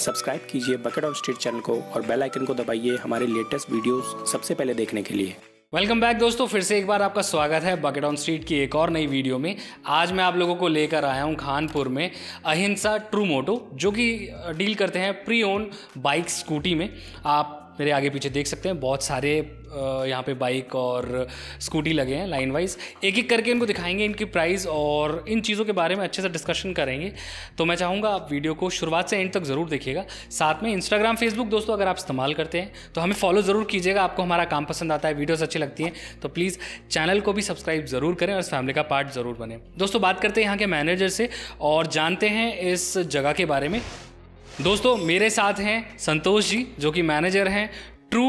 Subscribe कीजिए bucket of street channel को और बेल आइकन को दबाइए हमारे लेटेस्ट वीडियोस सबसे पहले देखने के लिए वेलकम बैक दोस्तों फिर से एक बार आपका स्वागत है बकेट ऑन स्ट्रीट की एक और नई वीडियो में आज मैं आप लोगों को लेकर आया हूँ खानपुर में अहिंसा ट्रू मोटो जो कि डील करते हैं प्री ओन बाइक स्कूटी में आप मेरे आगे पीछे देख सकते हैं बहुत सारे यहाँ पे बाइक और स्कूटी लगे हैं लाइन वाइज एक एक करके इनको दिखाएंगे इनकी प्राइस और इन चीज़ों के बारे में अच्छे से डिस्कशन करेंगे तो मैं चाहूँगा आप वीडियो को शुरुआत से एंड तक ज़रूर देखिएगा साथ में इंस्टाग्राम फेसबुक दोस्तों अगर आप इस्तेमाल करते हैं तो हमें फॉलो ज़रूर कीजिएगा आपको हमारा काम पसंद आता है वीडियोज़ अच्छी लगती हैं तो प्लीज़ चैनल को भी सब्सक्राइब ज़रूर करें और इस फैमिली का पार्ट ज़रूर बने दोस्तों बात करते हैं यहाँ के मैनेजर से और जानते हैं इस जगह के बारे में दोस्तों मेरे साथ हैं संतोष जी जो कि मैनेजर हैं ट्रू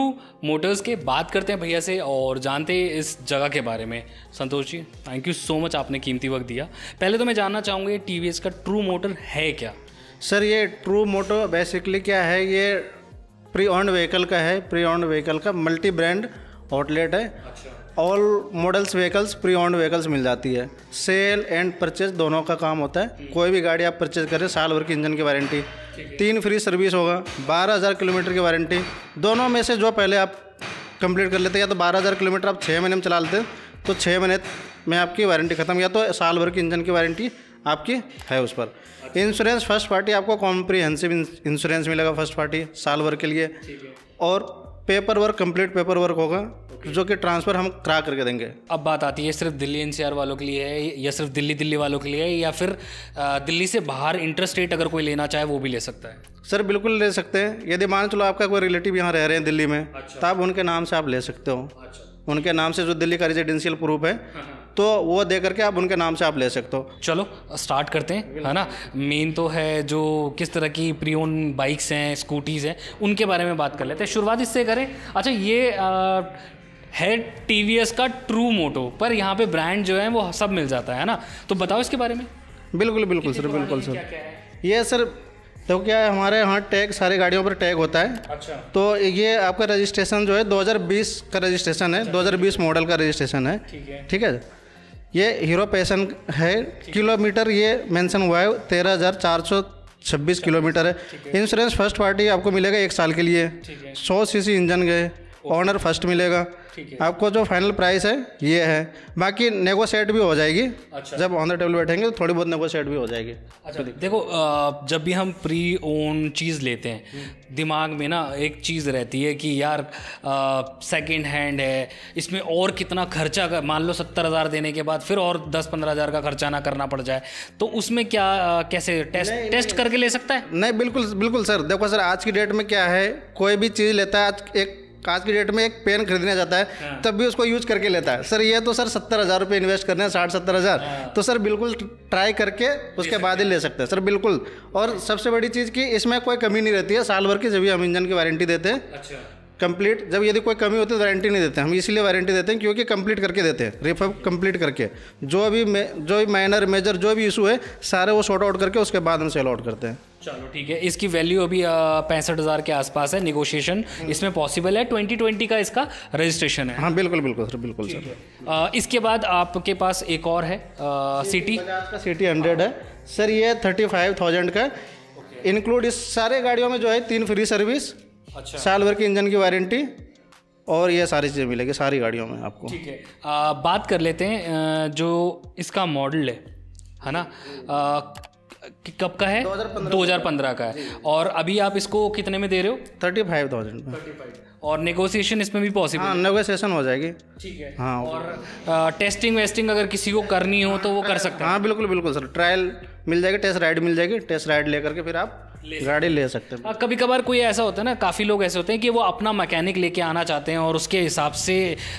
मोटर्स के बात करते हैं भैया से और जानते हैं इस जगह के बारे में Santosh ji thank you so much आपने कीमती वक्त दिया पहले तो मैं जानना चाहूँगा ये टी का ट्रू मोटर है क्या सर ये ट्रू मोटर बेसिकली क्या है ये प्री ऑन्ड व्हीकल का है प्री ऑन्ड व्हीकल का मल्टी ब्रांड आउटलेट है all models vehicles pre owned vehicles मिल जाती है सेल एंड परचेज दोनों का काम होता है हम्म। कोई भी गाड़ी आप परचेज करें साल भर की इंजन की वारंटी तीन फ्री सर्विस होगा बारह हज़ार किलोमीटर की वारंटी दोनों में से जो पहले आप कंप्लीट कर लेते या तो बारह हज़ार किलोमीटर आप छः महीने में चला लेते तो छः महीने में आपकी वारंटी ख़त्म या तो साल भर की इंजन की वारंटी आपकी है उस पर इंश्योरेंस फर्स्ट पार्टी आपको कॉम्प्रीहेंसिव इंश्योरेंस मिलेगा फर्स्ट पार्टी साल भर के लिए और paperwork complete paperwork होगा जो कि ट्रांसफ़र हम करा करके देंगे अब बात आती है सिर्फ दिल्ली एनसीआर वालों के लिए है या सिर्फ दिल्ली दिल्ली वालों के लिए है या फिर दिल्ली से बाहर इंटरेस्ट रेट अगर कोई लेना चाहे वो भी ले सकता है सर बिल्कुल ले सकते हैं यदि मान चलो आपका कोई रिलेटिव यहाँ रह रहे हैं दिल्ली में अच्छा। तो आप उनके नाम से आप ले सकते हो अच्छा। उनके नाम से जो दिल्ली का रेजिडेंशियल प्रूफ है हाँ, हाँ। तो वो दे करके आप उनके नाम से आप ले सकते हो चलो स्टार्ट करते हैं है ना मेन तो है जो किस तरह की प्रियोन बाइक्स हैं स्कूटीज़ हैं उनके बारे में बात कर लेते हैं शुरुआत इससे करें अच्छा ये है टी का ट्रू मोटो पर यहाँ पे ब्रांड जो है वो सब मिल जाता है ना तो बताओ इसके बारे में बिल्कुल बिल्कुल सर बिल्कुल सर ये सर तो क्या है हमारे यहाँ टैग सारी गाड़ियों पर टैग होता है अच्छा तो ये आपका रजिस्ट्रेशन जो है 2020 का रजिस्ट्रेशन है 2020 अच्छा। मॉडल का रजिस्ट्रेशन है ठीक है ठीक है ये हीरो पैसन है किलोमीटर ये मेंशन हुआ है तेरह हज़ार चार सौ छब्बीस अच्छा। किलोमीटर है इंश्योरेंस फर्स्ट पार्टी आपको मिलेगा एक साल के लिए सौ सी इंजन गए ऑनर फर्स्ट मिलेगा आपको जो फाइनल प्राइस है ये है बाकी नेगोशिएट भी हो जाएगी अच्छा जब ऑन द टेबल बैठेंगे तो थोड़ी बहुत नेगोशिएट भी हो जाएगी अच्छा देखो जब भी हम प्री ओन चीज़ लेते हैं दिमाग में ना एक चीज़ रहती है कि यार सेकेंड हैंड है इसमें और कितना खर्चा कर मान लो सत्तर हज़ार देने के बाद फिर और दस पंद्रह हज़ार का खर्चा ना करना पड़ जाए तो उसमें क्या कैसे टेस्ट टेस्ट करके ले सकता है नहीं बिल्कुल बिल्कुल सर देखो सर आज की डेट में क्या है कोई भी चीज़ लेता है आज एक आज की डेट में एक पेन खरीदने जाता है हाँ। तब भी उसको यूज करके लेता है सर ये तो सर सत्तर हज़ार रुपये इन्वेस्ट करने हैं साठ सत्तर हज़ार हाँ। तो सर बिल्कुल ट्राई करके उसके बाद ही ले सकते हैं सर बिल्कुल और सबसे बड़ी चीज़ की इसमें कोई कमी नहीं रहती है साल भर की जब भी हम इंजन की वारंटी देते हैं अच्छा कंप्लीट जब यदि कोई कमी होती है तो वारंटी नहीं देते हम इसीलिए वारंटी देते हैं क्योंकि कंप्लीट करके देते हैं रिफब कंप्लीट करके जो भी जो भी माइनर मेजर जो भी इशू है सारे वो शॉर्ट आउट करके उसके बाद हम सेल आउट करते हैं चलो ठीक है इसकी वैल्यू अभी पैंसठ हज़ार के आसपास है निगोशिएशन हम्म। इसमें पॉसिबल है ट्वेंटी ट्वेंटी का इसका रजिस्ट्रेशन है हाँ बिल्कुल बिल्कुल सर बिल्कुल सर आ, इसके बाद आपके पास एक और है सिटी का सिटी हंड्रेड है सर ये थर्टी फाइव थाउजेंड का इंक्लूड इस सारे गाड़ियों में जो है तीन फ्री सर्विस अच्छा साल भर के इंजन की वारंटी और ये सारी चीज़ें मिलेगी सारी गाड़ियों में आपको ठीक है आ, बात कर लेते हैं जो इसका मॉडल है है ना कब का है 2015, 2015 का है और अभी आप इसको कितने में दे रहे हो थर्टी फाइव थाउजेंड और नेगोशिएशन इसमें भी पॉसिबल हाँ नेगोशिएशन हो जाएगी ठीक है हाँ और आ, टेस्टिंग वेस्टिंग अगर किसी को करनी हो तो वो कर सकते हैं हाँ बिल्कुल बिल्कुल सर ट्रायल मिल जाएगी टेस्ट राइड मिल जाएगी टेस्ट राइड लेकर के फिर आप गाड़ी ले सकते हैं कभी कभार कोई ऐसा होता है ना काफ़ी लोग ऐसे होते हैं कि वो अपना मैकेनिक लेके आना चाहते हैं और उसके हिसाब से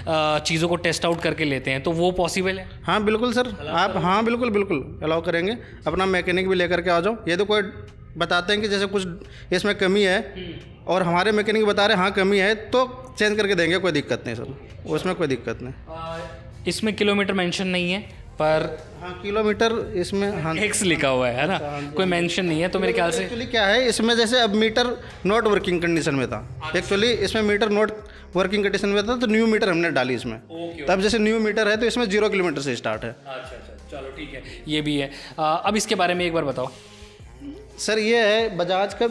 चीज़ों को टेस्ट आउट करके लेते हैं तो वो पॉसिबल है हाँ बिल्कुल सर आप हाँ बिल्कुल बिल्कुल अलाउ करेंगे अपना मैकेनिक भी लेकर के आ जाओ ये तो कोई बताते हैं कि जैसे कुछ इसमें कमी है हम्म। और हमारे मैकेनिक बता रहे हाँ कमी है तो चेंज करके देंगे कोई दिक्कत नहीं सर उसमें कोई दिक्कत नहीं इसमें किलोमीटर मेंशन नहीं है पर हाँ किलोमीटर इसमें हाँ एक्स लिखा हुआ है ना हाँ, हाँ, कोई मेंशन नहीं है तो मेरे ख्याल से एक्चुअली क्या है इसमें जैसे अब मीटर नॉट वर्किंग कंडीशन में था एक्चुअली अच्छा। इसमें मीटर नॉट वर्किंग कंडीशन में था तो न्यू मीटर हमने डाली इसमें तब जैसे न्यू मीटर है तो इसमें जीरो किलोमीटर से स्टार्ट है अच्छा अच्छा चलो ठीक है ये भी है अब इसके बारे में एक बार बताओ सर ये है बजाज का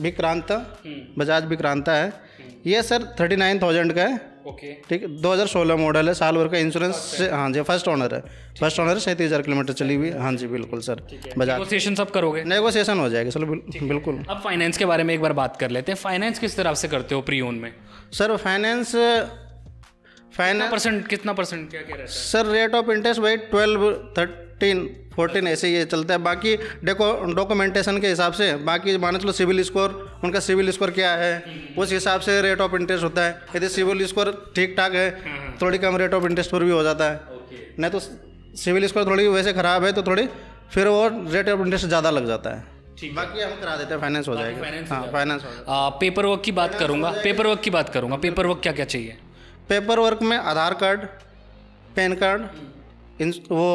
विक्रांता हम्म। बजाज विक्रांता है हम्म। ये सर थर्टी नाइन थाउजेंड का है ओके ठीक है दो हज़ार सोलह मॉडल है साल भर का इंश्योरेंस हाँ जी फर्स्ट ऑनर है फर्स्ट ऑनर है सैंतीस हज़ार किलोमीटर चली हुई हाँ जी बिल्कुल सर बजाज नेगोशिएशन सब करोगे नेगोशिएशन हो जाएगा सर बिल्कुल अब फाइनेंस के बारे में एक बार बात कर लेते हैं फाइनेंस किस तरह से करते हो प्री ओन में सर फाइनेंस फाइनेंस परसेंट कितना परसेंट क्या कह रहे हैं सर रेट ऑफ इंटरेस्ट वही ट्वेल्व थर्ट थर्टीन फोर्टीन ऐसे ये चलता है बाकी देखो डॉक्यूमेंटेशन के हिसाब से बाकी मान चलो सिविल स्कोर उनका सिविल स्कोर क्या है उस हिसाब से रेट ऑफ इंटरेस्ट होता है यदि सिविल स्कोर ठीक ठाक है हम्म, हम्म। थोड़ी कम रेट ऑफ इंटरेस्ट पर भी हो जाता है नहीं तो सिविल स्कोर थोड़ी वैसे ख़राब है तो थोड़ी फिर वो रेट ऑफ इंटरेस्ट ज़्यादा लग जाता है बाकी हम करा देते हैं फाइनेंस हाँ, हो जाएगा हाँ फाइनेंस पेपर वर्क की बात करूँगा पेपर वर्क की बात करूँगा पेपर वर्क क्या क्या चाहिए पेपर वर्क में आधार कार्ड पैन कार्ड हम्म। वो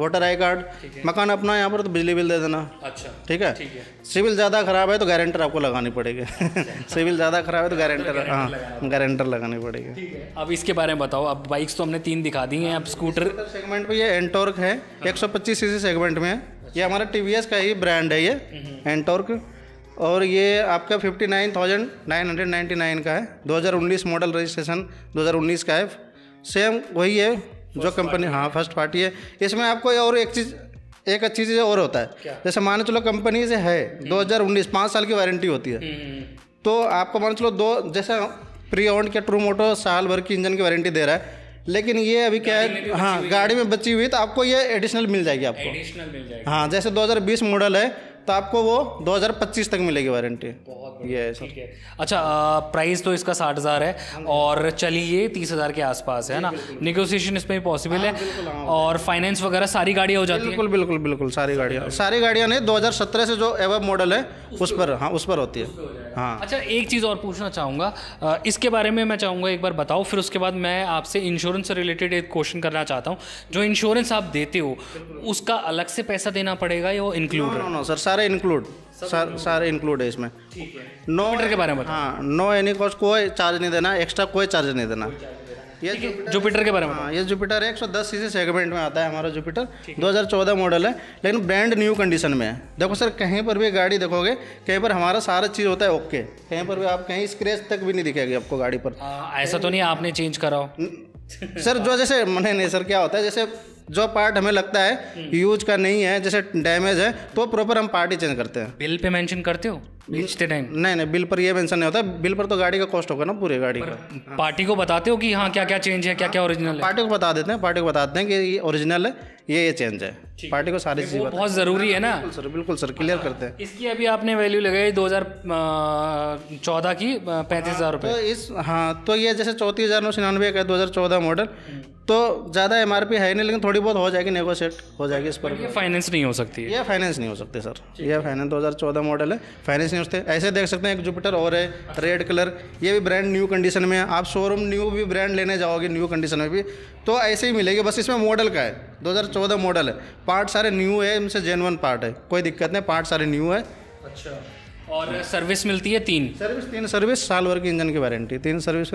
वोटर आई कार्ड मकान अपना यहाँ पर तो बिजली बिल दे देना अच्छा ठीक है सिविल ज़्यादा खराब है तो गारंटर आपको लगानी पड़ेगी अच्छा। सिविल ज़्यादा खराब है तो गारंटर हाँ गारंटर लगानी पड़ेगी अब इसके बारे में बताओ अब बाइक्स तो हमने तीन दिखा दी हैं अब स्कूटर सेगमेंट में ये एंटोर्क है हाँ। एक सौ पच्चीस सेगमेंट में अच्छा। है ये हमारा टी का ही ब्रांड है ये एंटोर्क और ये आपका fifty nine thousand nine hundred ninety nine का है दो हज़ार उन्नीस मॉडल रजिस्ट्रेशन दो हज़ार उन्नीस का है सेम वही है जो कंपनी हाँ फर्स्ट पार्टी है इसमें आपको और एक चीज़ एक अच्छी चीज़ और होता है क्या? जैसे मान चलो कंपनी से है हम्म। दो हज़ार उन्नीस पाँच साल की वारंटी होती है हम्म, हम्म, तो आपको मान चलो दो जैसे प्री ऑन के ट्रू मोटो साल भर की इंजन की वारंटी दे रहा है लेकिन ये अभी क्या है हाँ गाड़ी में बची हुई तो आपको ये एडिशनल मिल जाएगी आपको एडिशनल मिल जाएगी हाँ जैसे 2020 मॉडल है तो आपको वो 2025 तक मिलेगी वारंटी ये yes, ठीक है अच्छा प्राइस तो इसका साठ हज़ार है हाँ, और चलिए तीस हज़ार के आसपास है ना निगोसिएशन इसमें पॉसिबल हाँ, है हाँ, और फाइनेंस वगैरह सारी गाड़ियाँ हो जाती हैं बिल्कुल बिल्कुल बिल्कुल सारी गाड़ियाँ सारी गाड़ियाँ नहीं दो हज़ार सत्रह से जो एवब मॉडल है उस पर हाँ उस पर होती है हाँ। अच्छा एक चीज़ और पूछना चाहूँगा इसके बारे में मैं चाहूँगा एक बार बताओ फिर उसके बाद मैं आपसे इंश्योरेंस से रिलेटेड एक क्वेश्चन करना चाहता हूँ जो इंश्योरेंस आप देते हो उसका अलग से पैसा देना पड़ेगा या वो इंक्लूड नो, नो, सर सारे इंक्लूड सर सारे इंक्लूड है इसमें नो मीटर के बारे में हाँ नो एनी कॉस्ट कोई चार्ज नहीं देना एक्स्ट्रा कोई चार्ज नहीं देना ये जुपिटर के बारे में ये हाँ, जुपिटर एक सौ दस सी सेगमेंट में आता है हमारा जुपिटर 2014 मॉडल है लेकिन ब्रांड न्यू कंडीशन में है देखो सर कहीं पर भी गाड़ी देखोगे कहीं पर हमारा सारा चीज़ होता है ओके कहीं पर भी आप कहीं स्क्रेच तक भी नहीं दिखेगी आपको गाड़ी पर ऐसा तो नहीं आपने चेंज कराओ सर जो जैसे मैंने नहीं सर क्या होता है जैसे जो पार्ट हमें लगता है यूज हम्म। का नहीं है जैसे डैमेज है तो प्रॉपर हम पार्ट ही चेंज करते हैं बिल पे मेंशन करते हो बेचते नहीं नहीं बिल पर ये मेंशन नहीं होता बिल पर तो गाड़ी का कॉस्ट होगा ना पूरे गाड़ी का पार्टी को बताते हो कि हाँ क्या क्या चेंज है क्या क्या ओरिजिनल है पार्टी को बता देते हैं पार्टी को बता देते हैं कि ये ओरिजिनल है ये ये चेंज है पार्टी को सारी चीज़ें बहुत ज़रूरी है ना सर बिल्कुल सर क्लियर हाँ, करते हैं इसकी अभी आपने वैल्यू लगाई दो हज़ार चौदह की पैंतीस हज़ार हाँ, रुपये तो इस हाँ तो ये जैसे चौंतीस हज़ार नौ सौ निन्यानवे का दो हज़ार चौदह मॉडल तो ज़्यादा एम है नहीं लेकिन थोड़ी बहुत हो जाएगी नेगोशिएट हो जाएगी इस पर फाइनेंस नहीं हो सकती है ये फाइनेंस नहीं हो सकती सर ये फाइनेंस दो मॉडल है फाइनेंस नहीं उससे ऐसे देख सकते हैं एक जुपिटर और है रेड कलर ये भी ब्रांड न्यू कंडीशन में है आप शोरूम न्यू भी ब्रांड लेने जाओगे न्यू कंडीशन में भी तो ऐसे ही मिलेगी बस इसमें मॉडल का है 2014 मॉडल है पार्ट सारे न्यू है इनसे जेनवन पार्ट है कोई दिक्कत नहीं पार्ट सारे न्यू है अच्छा और सर्विस मिलती है तीन सर्विस तीन सर्विस साल भर की इंजन की वारंटी तीन सर्विस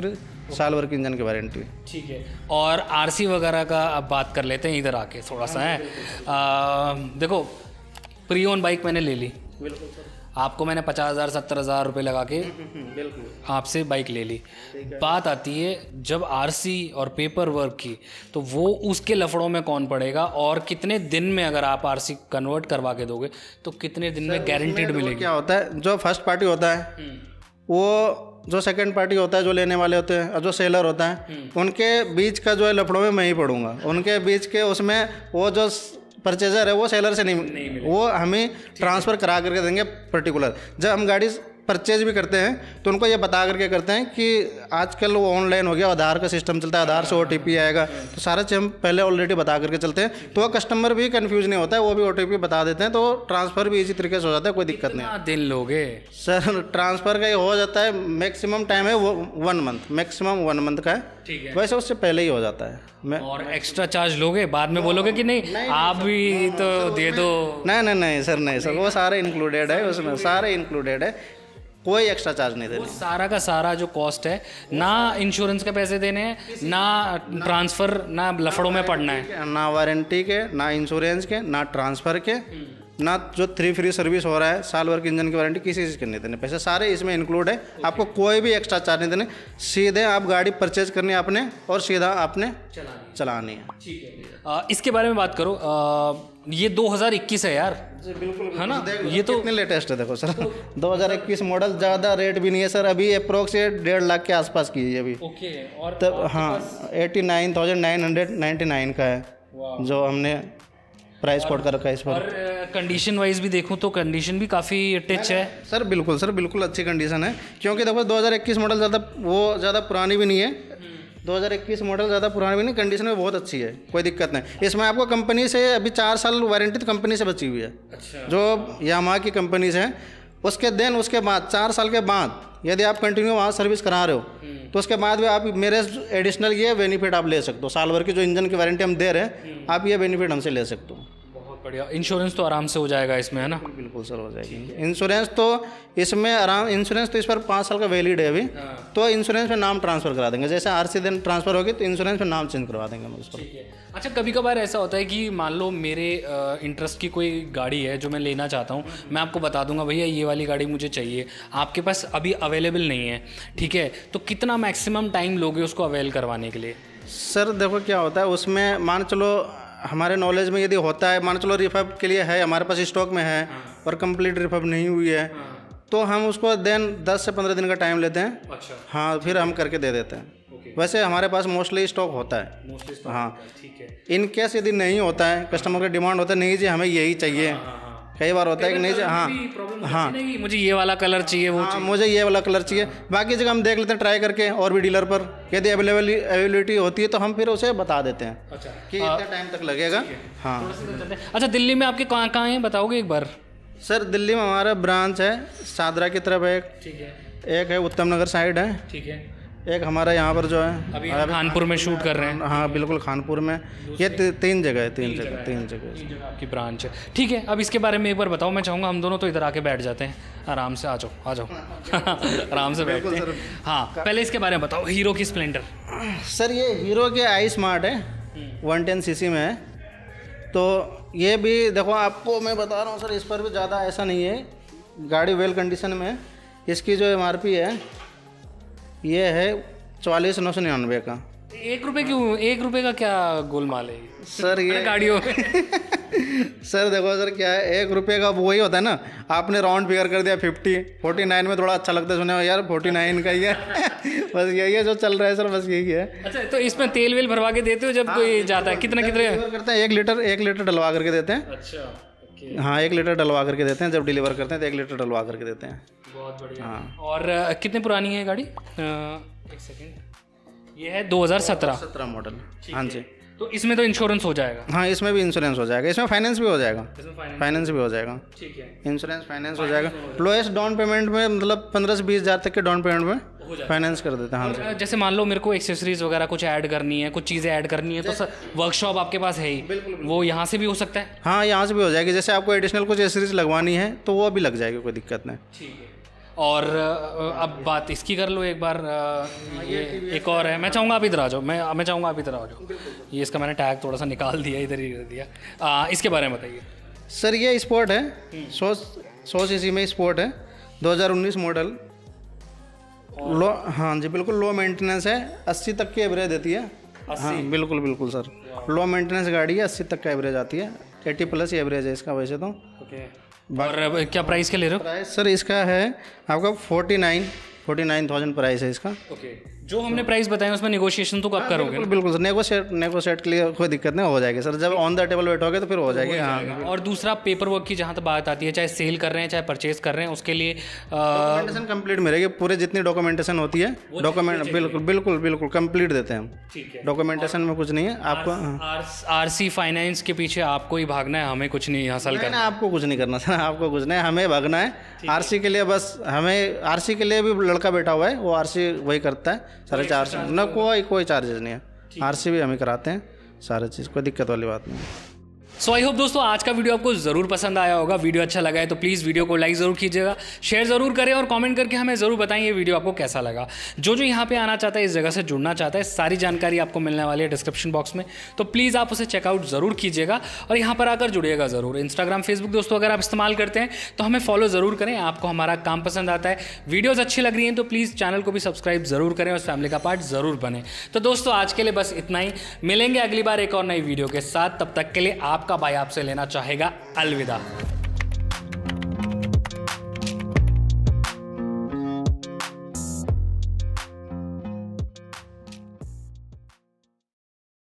साल भर की इंजन की वारंटी ठीक है और आरसी वगैरह का अब बात कर लेते हैं इधर आके थोड़ा सा है हाँ, देखो प्री ओन बाइक मैंने ले ली बिल्कुल आपको मैंने पचास हज़ार सत्तर हज़ार रुपये लगा के हम्म, हम्म, हम्म, आपसे बाइक ले ली बात आती है जब आरसी और पेपर वर्क की तो वो उसके लफड़ों में कौन पड़ेगा और कितने दिन में अगर आप आरसी कन्वर्ट करवा के दोगे तो कितने दिन में गारंटीड मिलेगी क्या होता है जो फर्स्ट पार्टी होता है वो जो सेकंड पार्टी होता है जो लेने वाले होते हैं और जो सेलर होता है उनके बीच का जो है लफड़ों में मैं ही पढ़ूंगा उनके बीच के उसमें वो जो परचेजर है वो सेलर से नहीं, नहीं वो हमें ट्रांसफ़र करा करके देंगे पर्टिकुलर जब हम गाड़ी परचेज भी करते हैं तो उनको ये बता करके करते हैं कि आजकल वो ऑनलाइन हो गया आधार का सिस्टम चलता है आधार से ओ आएगा तो सारा चीज़ हम पहले ऑलरेडी बता करके चलते हैं तो वो कस्टमर भी कन्फ्यूज नहीं होता है वो भी ओ बता देते हैं तो ट्रांसफ़र भी इसी तरीके से हो जाता है कोई दिक्कत नहीं दिन लोगे सर ट्रांसफ़र का ये हो जाता है मैक्सिमम टाइम है वो one month maximum one month का है ठीक है वैसे उससे पहले ही हो जाता है मैं और एक्स्ट्रा चार्ज लोगे बाद में बोलोगे कि नहीं, नहीं आप नहीं, भी नहीं, तो दे दो नहीं नहीं नहीं सर नहीं सर वो सारे इंक्लूडेड है उसमें सारे इंक्लूडेड है कोई एक्स्ट्रा चार्ज नहीं देना सारा का सारा जो कॉस्ट है ना इंश्योरेंस के पैसे देने हैं ना ट्रांसफ़र ना लफड़ों में पड़ना है ना वारंटी के ना इंश्योरेंस के ना ट्रांसफ़र के हम्म। ना जो थ्री फ्री सर्विस हो रहा है साल भर की इंजन की वारंटी किसी चीज़ के नहीं देने पैसे सारे इसमें इंक्लूड है आपको कोई भी एक्स्ट्रा चार्ज नहीं देने सीधे आप गाड़ी परचेज करनी है आपने और सीधा आपने चलानी, चलानी है ठीक है आ, इसके बारे में बात करो आ, ये 2021 है यार बिल्कुल है ना ये तो कितने लेटेस्ट है देखो सर तो, 2021 मॉडल ज़्यादा रेट भी नहीं है सर अभी अप्रोक्स डेढ़ लाख के आसपास की है अभी ओके और तब हाँ eighty nine thousand nine hundred ninety nine का है जो हमने प्राइस कोड का रखा है इस बार कंडीशन वाइज भी देखूँ तो कंडीशन भी काफ़ी टच है सर बिल्कुल सर बिल्कुल अच्छी कंडीशन है क्योंकि देखो 2021 मॉडल ज़्यादा वो ज़्यादा पुरानी भी नहीं है 2021 मॉडल ज़्यादा पुराना भी नहीं कंडीशन में बहुत अच्छी है कोई दिक्कत नहीं इसमें आपको कंपनी से अभी चार साल वारंटी कंपनी तो से बची हुई है अच्छा। जो यामा की कंपनी से है उसके देन उसके बाद चार साल के बाद यदि आप कंटिन्यू वहाँ सर्विस करा रहे हो हम्म। तो उसके बाद भी आप मेरे एडिशनल ये बेनिफिट आप ले सकते हो साल भर की जो इंजन की वारंटी हम दे रहे हैं हम्म। आप ये बेनिफिट हमसे ले सकते हो बहुत बढ़िया इंश्योरेंस तो आराम से हो जाएगा इसमें है ना बिल्कुल सर हो जाएगी इंश्योरेंस तो इसमें आराम इंश्योरेंस तो इस पर पाँच साल का वैलिड है अभी हाँ। तो इंश्योरेंस में नाम ट्रांसफर करा देंगे जैसे आर सी दिन ट्रांसफर होगी तो इंश्योरेंस में नाम चेंज करवा देंगे उसको अच्छा कभी कभार ऐसा होता है कि मान लो मेरे इंटरेस्ट की कोई गाड़ी है जो मैं लेना चाहता हूँ मैं आपको बता दूंगा भैया ये वाली गाड़ी मुझे चाहिए आपके पास अभी अवेलेबल नहीं है ठीक है तो कितना मैक्सिमम टाइम लोगे उसको अवेल करवाने के लिए सर देखो क्या होता है उसमें मान चलो हमारे नॉलेज में यदि होता है मान चलो रिफब के लिए है हमारे पास स्टॉक में है हाँ। और कंप्लीट रिफब नहीं हुई है हाँ। तो हम उसको देन दस से पंद्रह दिन का टाइम लेते हैं अच्छा हाँ फिर हम करके दे देते हैं वैसे हमारे पास मोस्टली स्टॉक होता है हाँ ठीक है केस यदि नहीं होता है कस्टमर का डिमांड होता है नहीं जी हमें यही चाहिए हाँ, हाँ, हाँ। कई बार होता है कि नहीं जी हाँ हाँ मुझे ये वाला कलर चाहिए वो हाँ, मुझे ये वाला कलर चाहिए बाकी जगह हम देख लेते हैं ट्राई करके और भी डीलर पर यदि अवेलेबल अवेलेबिलिटी होती है तो हम फिर उसे बता देते हैं अच्छा कि इतना टाइम तक लगेगा हाँ अच्छा दिल्ली में आपके कहाँ कहाँ हैं बताओगे एक बार सर दिल्ली में हमारा ब्रांच है सादरा की तरफ एक ठीक है एक है उत्तम नगर साइड है ठीक है एक हमारा यहाँ पर जो है अभी खानपुर में शूट कर रहे हैं हाँ बिल्कुल खानपुर में ये तीन जगह है तीन जगह तीन जगह आपकी ब्रांच है ठीक है अब इसके बारे में एक बार बताओ मैं चाहूँगा हम दोनों तो इधर आके बैठ जाते हैं आराम से आ जाओ आ जाओ आराम से बैठते हैं हाँ पहले इसके बारे में बताओ हीरो की स्प्लेंडर सर ये हीरो के आई स्मार्ट है हम्म। वन टेन सी में है तो ये भी देखो आपको मैं बता रहा हूँ सर इस पर भी ज़्यादा ऐसा नहीं है गाड़ी वेल कंडीशन में इसकी जो एम है ये है चवालीस नौ सौ निन्यानवे का एक रुपये क्यों एक रुपये का क्या गोलमाल है सर ये गाड़ियों सर देखो सर क्या है एक रुपये का वही होता है ना आपने राउंड फिगर कर दिया फिफ्टी फोर्टी नाइन में थोड़ा अच्छा लगता है सुने यार फोर्टी नाइन का ही है बस यही है जो चल रहा है सर बस यही है अच्छा तो इसमें तेल वेल भरवा के देते हो जब हाँ, कोई जाता है कितना कितना करते हैं एक लीटर एक लीटर डलवा करके देते हैं अच्छा हाँ एक लीटर डलवा करके देते हैं जब डिलीवर करते हैं तो एक लीटर डलवा करके देते हैं बहुत बढ़िया हाँ और कितनी पुरानी है गाड़ी एक सेकेंड ये है दो हज़ार सत्रह सत्रह मॉडल हाँ जी तो इसमें तो इंश्योरेंस हो जाएगा हाँ इसमें भी इंश्योरेंस हो जाएगा इसमें फाइनेंस भी हो जाएगा फाइनेंस भी हो जाएगा ठीक है इंश्योरेंस फाइनेंस हो जाएगा लोएस्ट डाउन पेमेंट में मतलब पंद्रह से बीस हज़ार तक के डाउन पेमेंट में फाइनेंस कर देते हैं हाँ जैसे मान लो मेरे को एक्सेसरीज वगैरह कुछ ऐड करनी है कुछ चीज़ें ऐड करनी है तो वर्कशॉप आपके पास है ही बिल्कुल, वो यहाँ से भी हो सकता है हाँ यहाँ से भी हो जाएगी जैसे आपको एडिशनल कुछ एक्सेसरीज लगवानी है तो वो अभी लग जाएगी कोई दिक्कत नहीं ठीक है और अब बात इसकी कर लो एक बार ये एक और है मैं चाहूँगा आप इधर आ जाओ मैं मैं चाहूँगा आप इधर आ जाओ ये इसका मैंने टैग थोड़ा सा निकाल दिया इधर ही दिया आ, इसके बारे में बताइए सर ये स्पोर्ट है सौ सौ सी में स्पोर्ट है 2019 मॉडल लो हाँ जी बिल्कुल लो मेंटेनेंस है अस्सी तक की एवरेज देती है हाँ बिल्कुल बिल्कुल सर लो मेंटेनेंस गाड़ी है अस्सी तक का एवरेज आती है एट्टी प्लस एवरेज है इसका वैसे तो ओके और क्या प्राइस के ले रहे हो प्राइस सर इसका है आपका forty nine forty nine thousand price है इसका ओके जो हमने प्राइस बताया उसमें नेगोशिएशन तो कब हाँ, करोगे बिल्कुल सर नेगोशिएट नेगोशिएट के लिए कोई दिक्कत नहीं हो जाएगी सर जब ऑन द टेबल बैठोगे तो फिर हो जाएगी हाँ और दूसरा पेपर वर्क की जहाँ तक बात आती है चाहे सेल कर रहे हैं चाहे परचेज कर रहे हैं उसके लिए डॉक्यूमेंटेशन कम्प्लीट मिलेगी पूरे जितनी डॉक्यूमेंटेशन होती है डॉक्यूमेंट बिल्कुल बिल्कुल बिल्कुल कम्प्लीट देते हैं डॉक्यूमेंटेशन में कुछ नहीं है आपको आर सी फाइनेंस के पीछे आपको ही भागना है हमें कुछ नहीं हासिल करना आपको कुछ नहीं करना सर आपको कुछ नहीं हमें भागना है आर के लिए बस हमें आर के लिए भी लड़का बैठा हुआ है वो आर वही करता है साढ़े चार सौ ना कोई कोई चार्जेस नहीं है आर हमें कराते हैं सारे चीज़ कोई दिक्कत वाली बात नहीं है सो आई होप दोस्तों आज का वीडियो आपको ज़रूर पसंद आया होगा वीडियो अच्छा लगा है तो प्लीज़ वीडियो को लाइक ज़रूर कीजिएगा शेयर ज़रूर करें और कमेंट करके हमें ज़रूर बताएं ये वीडियो आपको कैसा लगा जो जो यहाँ पे आना चाहता है इस जगह से जुड़ना चाहता है सारी जानकारी आपको मिलने वाली है डिस्क्रिप्शन बॉक्स में तो प्लीज़ आप उसे चेकआउट ज़रूर कीजिएगा और यहाँ पर आकर जुड़िएगा ज़रूर इंस्टाग्राम फेसबुक दोस्तों अगर आप इस्तेमाल करते हैं तो हमें फॉलो ज़रूर करें आपको हमारा काम पसंद आता है वीडियोज़ अच्छी लग रही हैं तो प्लीज़ चैनल को भी सब्सक्राइब ज़रूर करें और फैमिली का पार्ट ज़रूर बने तो दोस्तों आज के लिए बस इतना ही मिलेंगे अगली बार एक और नई वीडियो के साथ तब तक के लिए आप आपका बाय आपसे लेना चाहेगा अलविदा